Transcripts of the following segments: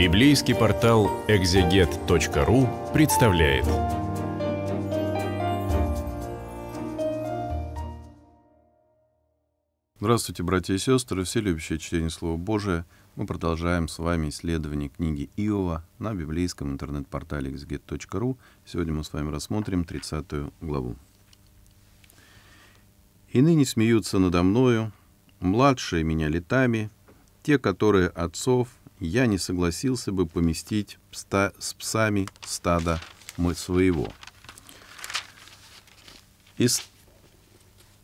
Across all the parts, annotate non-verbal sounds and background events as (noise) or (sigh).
Библейский портал exeget.ru представляет. Здравствуйте, братья и сестры, все любящие чтение Слова Божия. Мы продолжаем с вами исследование книги Иова на библейском интернет-портале exeget.ru. Сегодня мы с вами рассмотрим 30 главу. «И ныне смеются надо мною, младшие меня летами, те, которые отцов я не согласился бы поместить пста, с псами стада мы своего. И,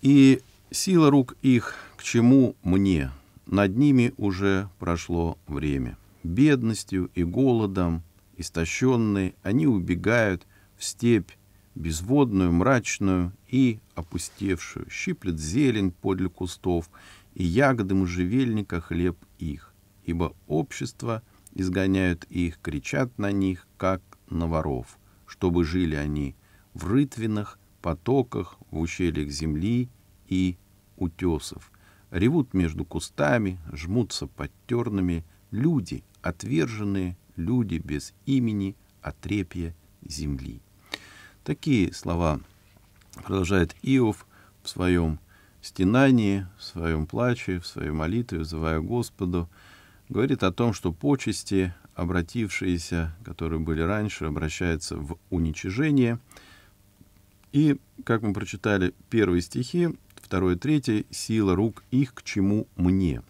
и сила рук их к чему мне? Над ними уже прошло время. Бедностью и голодом, истощенные, они убегают в степь, безводную, мрачную и опустевшую. Щиплет зелень подле кустов, и ягоды можжевельника хлеб их ибо общество изгоняют их, кричат на них, как на воров, чтобы жили они в рытвинах, потоках, в ущельях земли и утесов. Ревут между кустами, жмутся под тернами люди, отверженные, люди без имени, отрепья земли. Такие слова продолжает Иов в своем стенании, в своем плаче, в своей молитве, взывая Господу говорит о том, что почести, обратившиеся, которые были раньше, обращаются в уничижение. И, как мы прочитали, первые стихи, второе, третье, «Сила рук их к чему мне».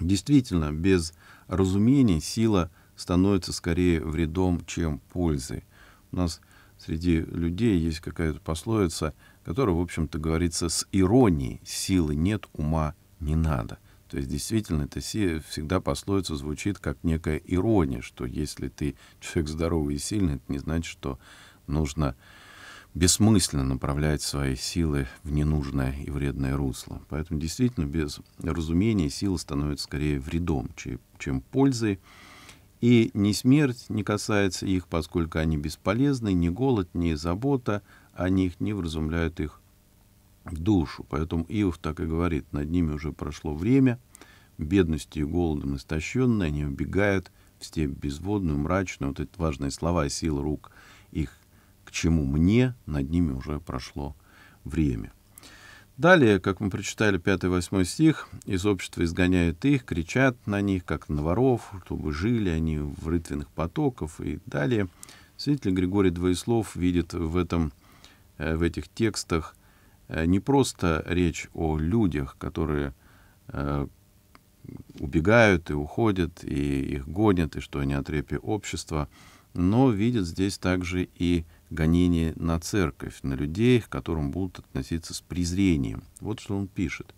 Действительно, без разумения сила становится скорее вредом, чем пользой. У нас среди людей есть какая-то пословица, которая, в общем-то, говорится с иронией «силы нет, ума не надо». То есть действительно, это всегда пословица звучит как некая ирония, что если ты (laughs) человек здоровый и сильный, это не значит, что нужно бессмысленно направлять свои силы в ненужное и вредное русло. Поэтому действительно без разумения сила становится скорее вредом, чем, пользой. И ни смерть не касается их, поскольку они бесполезны, ни голод, ни забота о них не вразумляют их в душу. Поэтому Иов так и говорит, над ними уже прошло время, бедностью и голодом истощенные, они убегают в степь безводную, мрачную. Вот эти важные слова «сил рук их к чему мне», над ними уже прошло время. Далее, как мы прочитали 5-8 стих, из общества изгоняют их, кричат на них, как на воров, чтобы жили они в рытвенных потоков и далее. Свидетель Григорий Двоеслов видит в, этом, э, в этих текстах – Э, не просто речь о людях, которые э, убегают и уходят, и их гонят, и что они отрепи общества, но видят здесь также и гонение на церковь, на людей, к которым будут относиться с презрением. Вот что он пишет.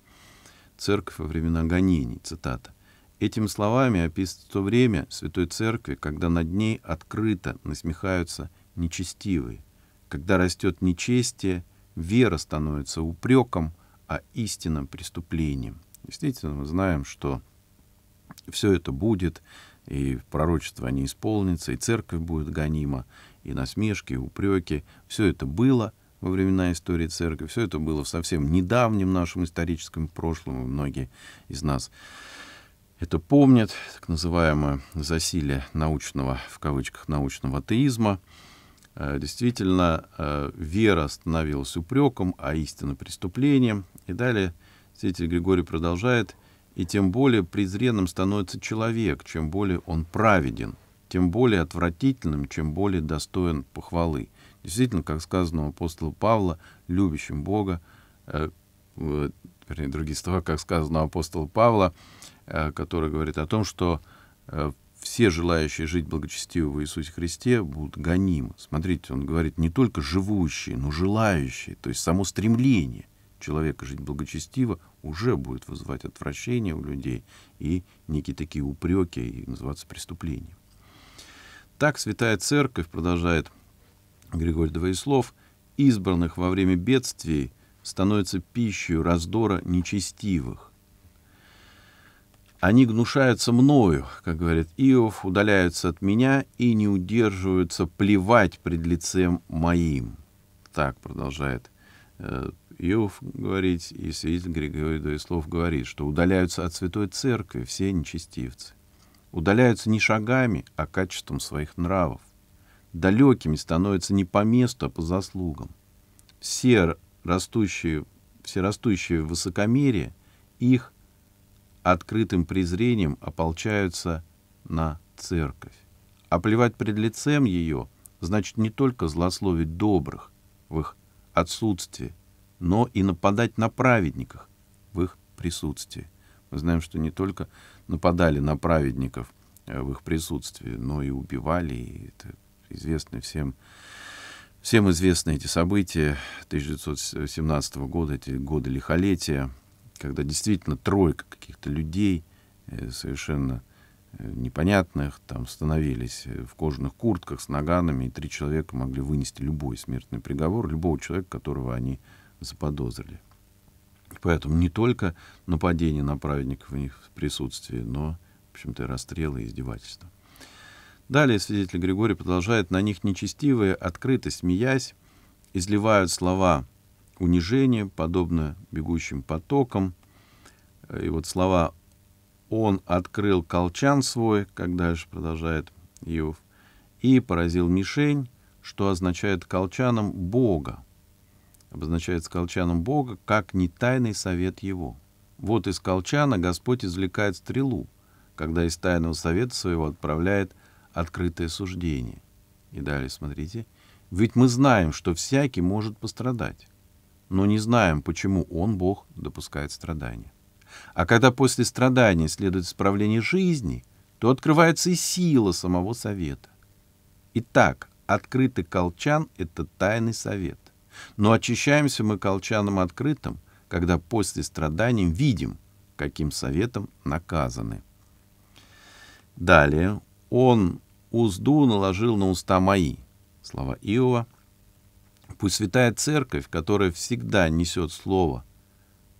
«Церковь во времена гонений», цитата. Этими словами описывается то время Святой Церкви, когда над ней открыто насмехаются нечестивые, когда растет нечестие, вера становится упреком, а истинным преступлением. Действительно, мы знаем, что все это будет, и пророчество не исполнится, и церковь будет гонима, и насмешки, и упреки. Все это было во времена истории церкви, все это было в совсем недавнем нашем историческом прошлом, и многие из нас это помнят, так называемое засилие научного, в кавычках, научного атеизма — Э, действительно, э, вера становилась упреком, а истина преступлением. И далее святитель Григорий продолжает, и тем более презренным становится человек, чем более он праведен, тем более отвратительным, чем более достоин похвалы. Действительно, как сказано у апостола Павла, любящим Бога, э, вернее, другие слова, как сказано у апостола Павла, э, который говорит о том, что э, все желающие жить благочестиво в Иисусе Христе будут гонимы. Смотрите, он говорит, не только живущие, но желающие. То есть само стремление человека жить благочестиво уже будет вызывать отвращение у людей и некие такие упреки и называться преступлением. Так Святая Церковь, продолжает Григорий Двоеслов, избранных во время бедствий становится пищей раздора нечестивых они гнушаются мною, как говорит Иов, удаляются от меня и не удерживаются плевать пред лицем моим. Так продолжает э, Иов говорить, и свидетель Григорий Доислов говорит, что удаляются от Святой Церкви все нечестивцы. Удаляются не шагами, а качеством своих нравов. Далекими становятся не по месту, а по заслугам. Все растущие, все растущие высокомерие их – открытым презрением ополчаются на церковь. А плевать пред лицем ее значит не только злословить добрых в их отсутствии, но и нападать на праведников в их присутствии. Мы знаем, что не только нападали на праведников э, в их присутствии, но и убивали. И это известно всем, всем известны эти события 1917 года, эти годы лихолетия когда действительно тройка каких-то людей э, совершенно э, непонятных, там становились э, в кожаных куртках с наганами, и три человека могли вынести любой смертный приговор, любого человека, которого они заподозрили. Поэтому не только нападение на праведников в их присутствии, но, в общем-то, и расстрелы, и издевательства. Далее свидетель Григорий продолжает, на них нечестивые, открыто смеясь, изливают слова унижение, подобно бегущим потокам. Э, и вот слова «Он открыл колчан свой», как дальше продолжает Иов, «и поразил мишень», что означает колчаном Бога. Обозначается колчаном Бога, как не тайный совет его. Вот из колчана Господь извлекает стрелу, когда из тайного совета своего отправляет открытое суждение. И далее смотрите. Ведь мы знаем, что всякий может пострадать но не знаем, почему Он, Бог, допускает страдания. А когда после страдания следует исправление жизни, то открывается и сила самого совета. Итак, открытый колчан — это тайный совет. Но очищаемся мы колчаном открытым, когда после страданий видим, каким советом наказаны. Далее. Он узду наложил на уста мои. Слова Иова — Пусть Святая Церковь, которая всегда несет слово,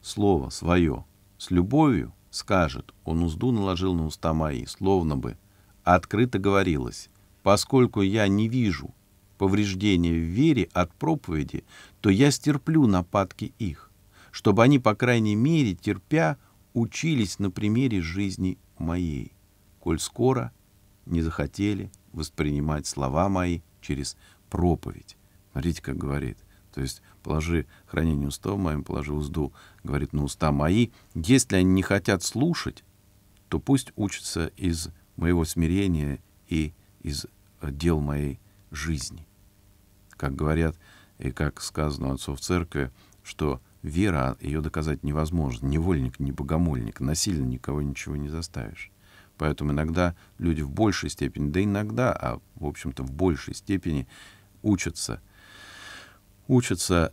слово свое, с любовью, скажет, он узду наложил на уста мои, словно бы, открыто говорилось, поскольку я не вижу повреждения в вере от проповеди, то я стерплю нападки их, чтобы они, по крайней мере, терпя, учились на примере жизни моей, коль скоро не захотели воспринимать слова мои через проповедь, Смотрите, как говорит. То есть положи хранение устов моим, положи узду, говорит, на уста мои. Если они не хотят слушать, то пусть учатся из моего смирения и из э, дел моей жизни. Как говорят, и как сказано у отцов церкви, что вера, ее доказать невозможно. Невольник, не богомольник, насильно никого ничего не заставишь. Поэтому иногда люди в большей степени, да иногда, а в общем-то в большей степени учатся – учится,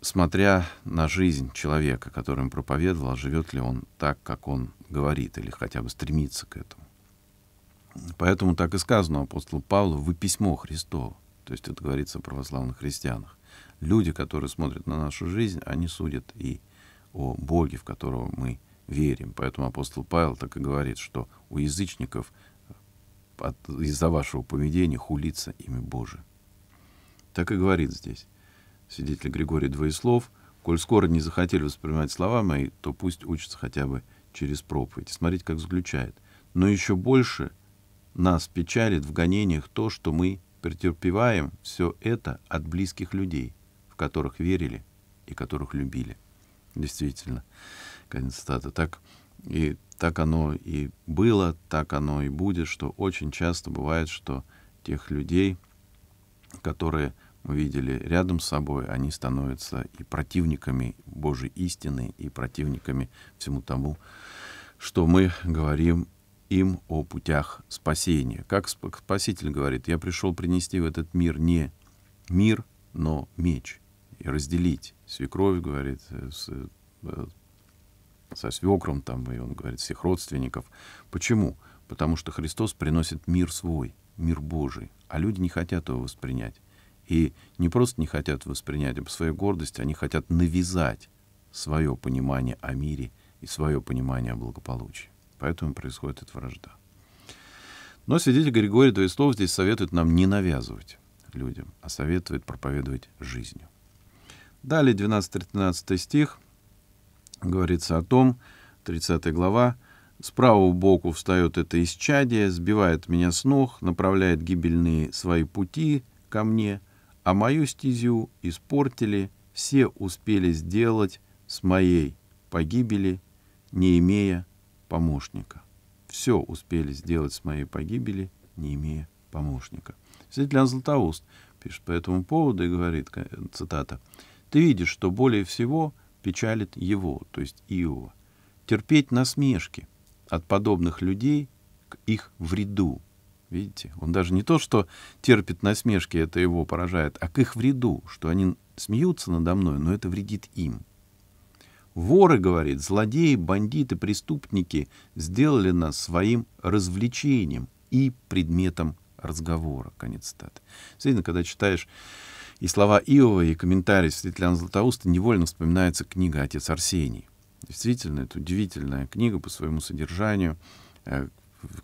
смотря на жизнь человека, которым проповедовал, а живет ли он так, как он говорит, или хотя бы стремится к этому. Поэтому так и сказано апостолу Павлу «вы письмо Христово». То есть это говорится о православных христианах. Люди, которые смотрят на нашу жизнь, они судят и о Боге, в которого мы верим. Поэтому апостол Павел так и говорит, что у язычников из-за вашего поведения хулится имя Божие. Так и говорит здесь свидетель Григорий Двоеслов. «Коль скоро не захотели воспринимать слова мои, то пусть учатся хотя бы через проповедь». Смотрите, как заключает. «Но еще больше нас печалит в гонениях то, что мы претерпеваем все это от близких людей, в которых верили и которых любили». Действительно, конец цитаты. Так и так оно и было, так оно и будет, что очень часто бывает, что тех людей, которые увидели рядом с собой, они становятся и противниками Божьей истины, и противниками всему тому, что мы говорим им о путях спасения. Как Спаситель говорит, я пришел принести в этот мир не мир, но меч, и разделить. Свекровь, говорит, э, с, э, со свекром, там, и он говорит, всех родственников. Почему? Потому что Христос приносит мир свой, мир Божий, а люди не хотят его воспринять. И не просто не хотят воспринять а об своей гордости, они хотят навязать свое понимание о мире и свое понимание о благополучии. Поэтому происходит эта вражда. Но свидетель Григорий Двоеслов здесь советует нам не навязывать людям, а советует проповедовать жизнью. Далее 12-13 стих говорится о том, 30 глава, с правого боку встает это исчадие, сбивает меня с ног, направляет гибельные свои пути ко мне, а мою стезю испортили, все успели сделать с моей погибели, не имея помощника. Все успели сделать с моей погибели, не имея помощника. Светлян Златоуст пишет по этому поводу и говорит, цитата, «Ты видишь, что более всего печалит его, то есть Иова, терпеть насмешки от подобных людей к их вреду, Видите, он даже не то, что терпит насмешки, это его поражает, а к их вреду, что они смеются надо мной, но это вредит им. Воры, говорит, злодеи, бандиты, преступники сделали нас своим развлечением и предметом разговора. Конец цитаты. Действительно, когда читаешь и слова Иова, и комментарий Светлана Златоуста, невольно вспоминается книга «Отец Арсений». Действительно, это удивительная книга по своему содержанию, э,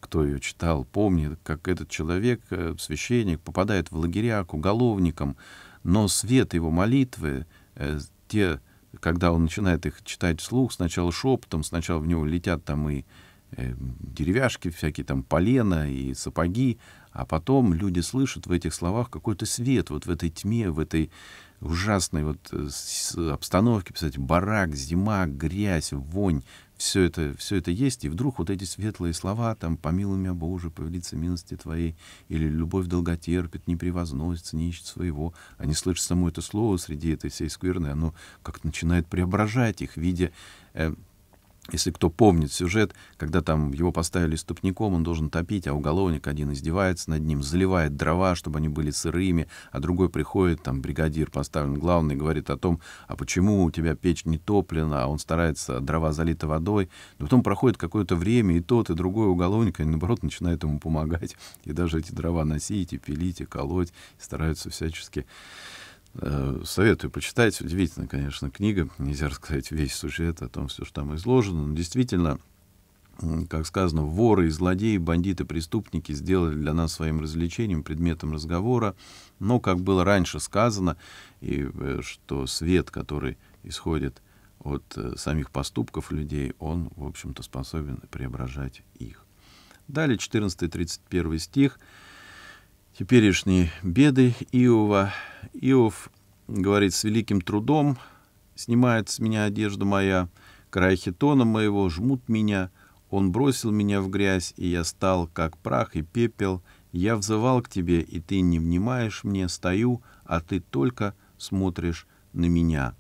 кто ее читал, помнит, как этот человек, э, священник, попадает в лагеря к уголовникам, но свет его молитвы, э, те, когда он начинает их читать вслух, сначала шепотом, сначала в него летят там и э, деревяшки, всякие там полена и сапоги, а потом люди слышат в этих словах какой-то свет, вот в этой тьме, в этой ужасной вот обстановке, писать барак, зима, грязь, вонь, все это, все это есть, и вдруг вот эти светлые слова, там, «Помилуй меня, Боже, повелиться милости Твоей», или «Любовь долготерпит, не превозносится, не ищет своего», они слышат само это слово среди этой всей скверны, оно как-то начинает преображать их, видя э, если кто помнит сюжет, когда там его поставили ступником, он должен топить, а уголовник один издевается над ним, заливает дрова, чтобы они были сырыми, а другой приходит, там бригадир поставлен главный, говорит о том, а почему у тебя печь не топлена, а он старается, а дрова залиты водой. Но потом проходит какое-то время, и тот, и другой уголовник, они, наоборот, начинают ему помогать, и даже эти дрова носить, и пилить, и колоть, и стараются всячески Э, советую почитать. Удивительно, конечно, книга. Нельзя рассказать весь сюжет о том, все, что там изложено. Но действительно, как сказано, воры и злодеи, бандиты, преступники сделали для нас своим развлечением, предметом разговора. Но, как было раньше сказано, и э, что свет, который исходит от э, самих поступков людей, он, в общем-то, способен преображать их. Далее 14-31 стих теперешние беды Иова. Иов говорит, с великим трудом снимает с меня одежду моя, край хитона моего жмут меня, он бросил меня в грязь, и я стал, как прах и пепел, я взывал к тебе, и ты не внимаешь мне, стою, а ты только смотришь на меня.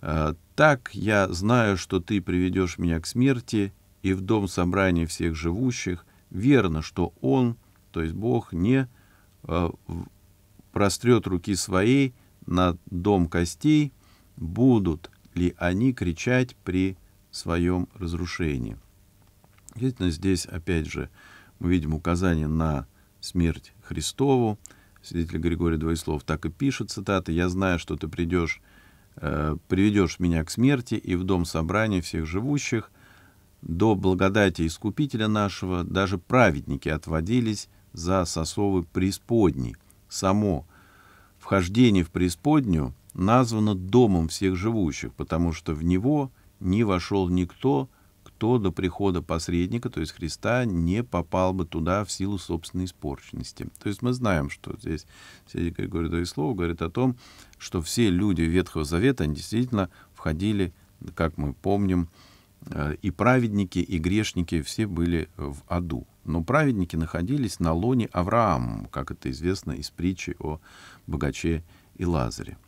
А, так я знаю, что ты приведешь меня к смерти и в дом собрания всех живущих. Верно, что он — то есть Бог не э, прострет руки своей на дом костей, будут ли они кричать при своем разрушении. Действительно, здесь, опять же, мы видим указание на смерть Христову. Свидетель Григорий Двоеслов так и пишет, цитата, «Я знаю, что ты придешь, э, приведешь меня к смерти и в дом собрания всех живущих, до благодати Искупителя нашего даже праведники отводились за сосовы преисподней. Само вхождение в преисподнюю названо домом всех живущих, потому что в него не вошел никто, кто до прихода посредника, то есть Христа, не попал бы туда в силу собственной испорченности. То есть мы знаем, что здесь Сергей Григорий Доислов говорит о том, что все люди Ветхого Завета, они действительно входили, как мы помним, э, и праведники, и грешники все были в аду. Но праведники находились на лоне Авраам, как это известно из притчи о богаче и Лазаре.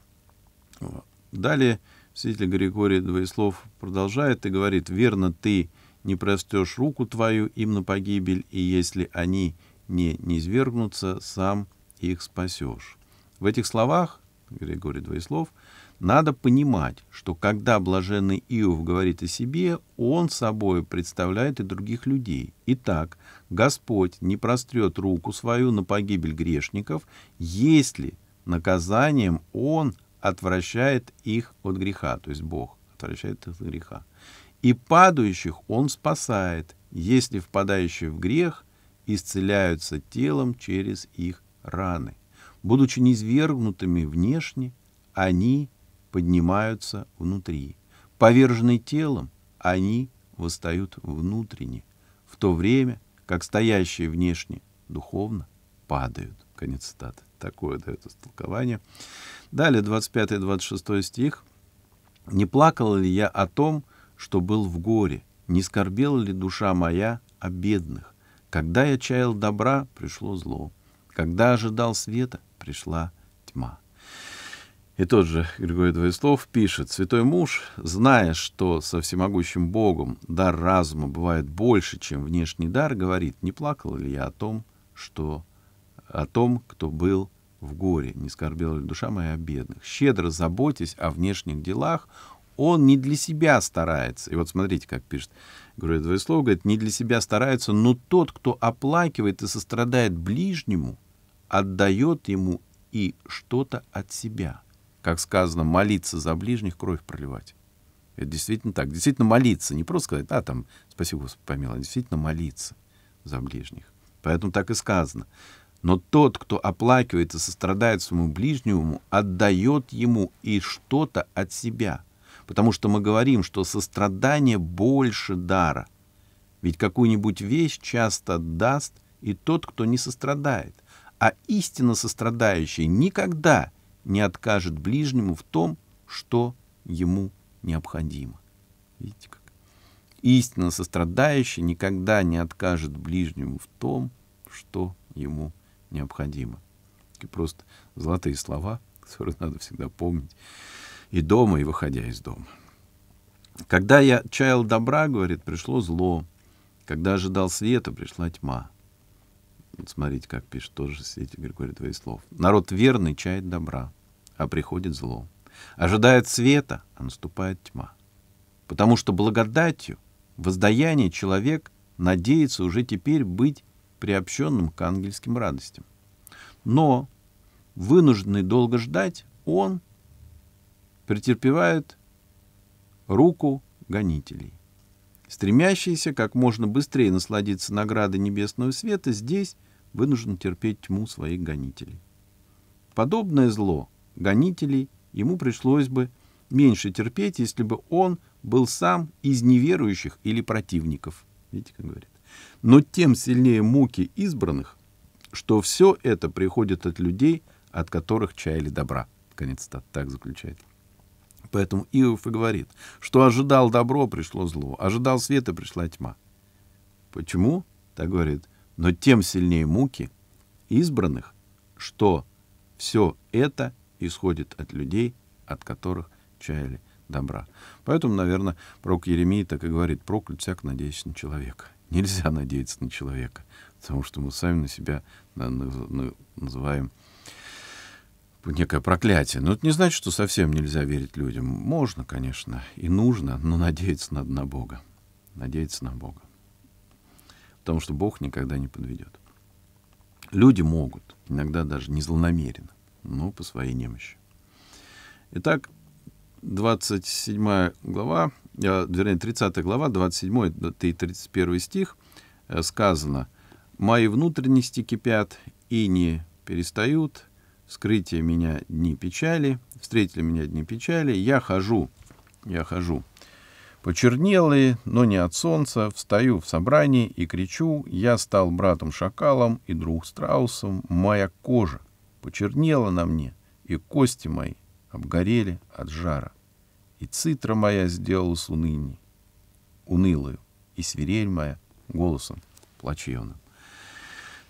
Далее святитель Григорий Двоеслов продолжает и говорит, «Верно ты не простешь руку твою им на погибель, и если они не низвергнутся, сам их спасешь». В этих словах Григорий Двоеслов – надо понимать, что когда блаженный Иов говорит о себе, он собой представляет и других людей. Итак, Господь не прострет руку свою на погибель грешников, если наказанием Он отвращает их от греха, то есть Бог отвращает их от греха. И падающих Он спасает, если впадающие в грех исцеляются телом через их раны. Будучи низвергнутыми внешне, они поднимаются внутри. Поверженные телом, они восстают внутренне, в то время, как стоящие внешне духовно падают. Конец цитаты. Такое дает истолкование. Далее, 25-26 стих. «Не плакал ли я о том, что был в горе? Не скорбела ли душа моя о бедных? Когда я чаял добра, пришло зло. Когда ожидал света, пришла тьма». И тот же Григорий Двоеслов пишет, «Святой муж, зная, что со всемогущим Богом дар разума бывает больше, чем внешний дар, говорит, не плакал ли я о том, что о том, кто был в горе, не скорбела ли душа моя о бедных. Щедро заботясь о внешних делах, он не для себя старается. И вот смотрите, как пишет Григорий Двоеслов, говорит, не для себя старается, но тот, кто оплакивает и сострадает ближнему, отдает ему и что-то от себя» как сказано, молиться за ближних, кровь проливать. Это действительно так. Действительно молиться. Не просто сказать, а там, спасибо Господи, помилуй, а действительно молиться за ближних. Поэтому так и сказано. Но тот, кто оплакивает и сострадает своему ближнему, отдает ему и что-то от себя. Потому что мы говорим, что сострадание больше дара. Ведь какую-нибудь вещь часто даст и тот, кто не сострадает. А истинно сострадающий никогда не откажет ближнему в том, что ему необходимо. Видите как? Истинно сострадающий никогда не откажет ближнему в том, что ему необходимо. И просто золотые слова, которые надо всегда помнить и дома, и выходя из дома. Когда я чаял добра, говорит, пришло зло. Когда ожидал света, пришла тьма. смотрите, как пишет тоже святитель Григорий Твоих слов. Народ верный чает добра а приходит зло. Ожидает света, а наступает тьма. Потому что благодатью воздаяние человек надеется уже теперь быть приобщенным к ангельским радостям. Но, вынужденный долго ждать, он претерпевает руку гонителей. Стремящийся как можно быстрее насладиться наградой небесного света, здесь вынужден терпеть тьму своих гонителей. Подобное зло гонителей ему пришлось бы меньше терпеть, если бы он был сам из неверующих или противников. Видите, как говорит. Но тем сильнее муки избранных, что все это приходит от людей, от которых чаяли добра. Конец так, так заключает. Поэтому Иов и говорит, что ожидал добро, пришло зло, ожидал света, пришла тьма. Почему? Так говорит. Но тем сильнее муки избранных, что все это исходит от людей, от которых чаяли добра. Поэтому, наверное, пророк Еремии так и говорит, проклят всяк, надеясь на человека. (laughs) Нельзя надеяться на человека, потому что мы сами на себя называем некое проклятие. Но это не значит, что совсем нельзя верить людям. Можно, конечно, и нужно, но надеяться надо на Бога. Надеяться на Бога. Потому что Бог никогда не подведет. Люди могут, иногда даже не злонамеренно но ну, по своей немощи. Итак, 27 глава, э, вернее, 30 глава, 27 и 31 стих э, сказано «Мои внутренности кипят и не перестают, скрытие меня дни печали, встретили меня дни печали, я хожу, я хожу». Почернелые, но не от солнца, встаю в собрании и кричу «Я стал братом шакалом и друг страусом, моя кожа». Почернела на мне, и кости мои обгорели от жара. И цитра моя сделалась уныней, унылою, и свирель моя голосом плачевным.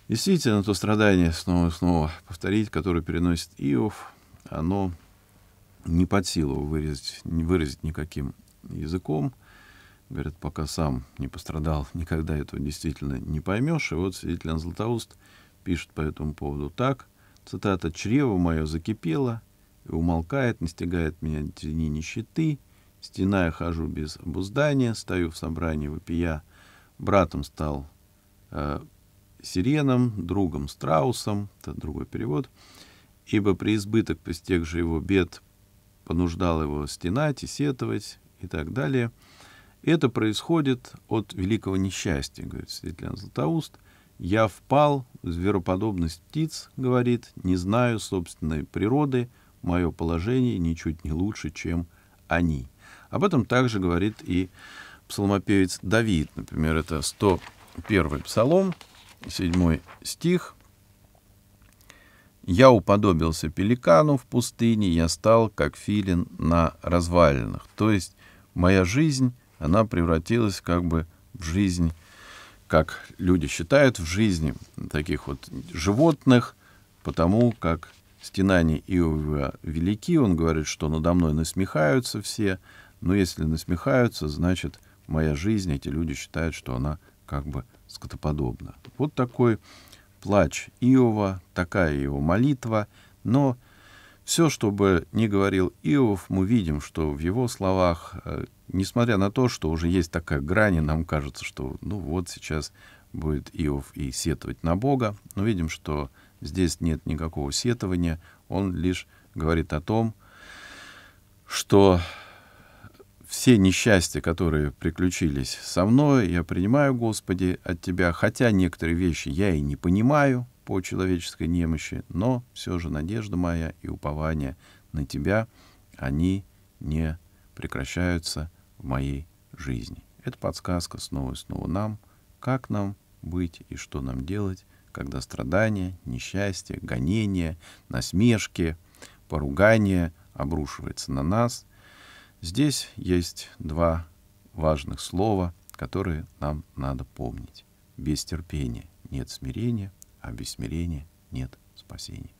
Действительно, то страдание снова и снова повторить, которое переносит Иов, оно не под силу выразить, не выразить никаким языком. Говорят, пока сам не пострадал, (laughs) никогда этого действительно не поймешь. И вот свидетель Златоуст пишет по этому поводу так — Цитата «Чрево мое закипело, и умолкает, настигает меня тени нищеты, стена я хожу без обуздания, стою в собрании вопия, братом стал э, сиреном, другом страусом, это другой перевод, ибо при избыток постег же его бед понуждал его стенать и сетовать и так далее. Это происходит от великого несчастья, говорит святитель Златоуст, — я впал в звероподобность птиц, говорит, не знаю собственной природы, мое положение ничуть не лучше, чем они. Об этом также говорит и псалмопевец Давид. Например, это 101 псалом, 7 стих. «Я уподобился пеликану в пустыне, я стал, как филин на развалинах». То есть моя жизнь, она превратилась как бы в жизнь как люди считают в жизни таких вот животных, потому как стенания Иова велики, он говорит, что надо мной насмехаются все, но если насмехаются, значит, моя жизнь, эти люди считают, что она как бы скотоподобна. Вот такой плач Иова, такая его молитва, но все, что бы ни говорил Иов, мы видим, что в его словах, э, несмотря на то, что уже есть такая грань, нам кажется, что ну вот сейчас будет Иов и сетовать на Бога, но видим, что здесь нет никакого сетования, он лишь говорит о том, что все несчастья, которые приключились со мной, я принимаю, Господи, от Тебя, хотя некоторые вещи я и не понимаю, по человеческой немощи, но все же надежда моя и упование на Тебя, они не прекращаются в моей жизни. Это подсказка снова и снова нам, как нам быть и что нам делать, когда страдания, несчастье, гонения, насмешки, поругание обрушивается на нас. Здесь есть два важных слова, которые нам надо помнить. Без терпения нет смирения, а без смирения нет спасения.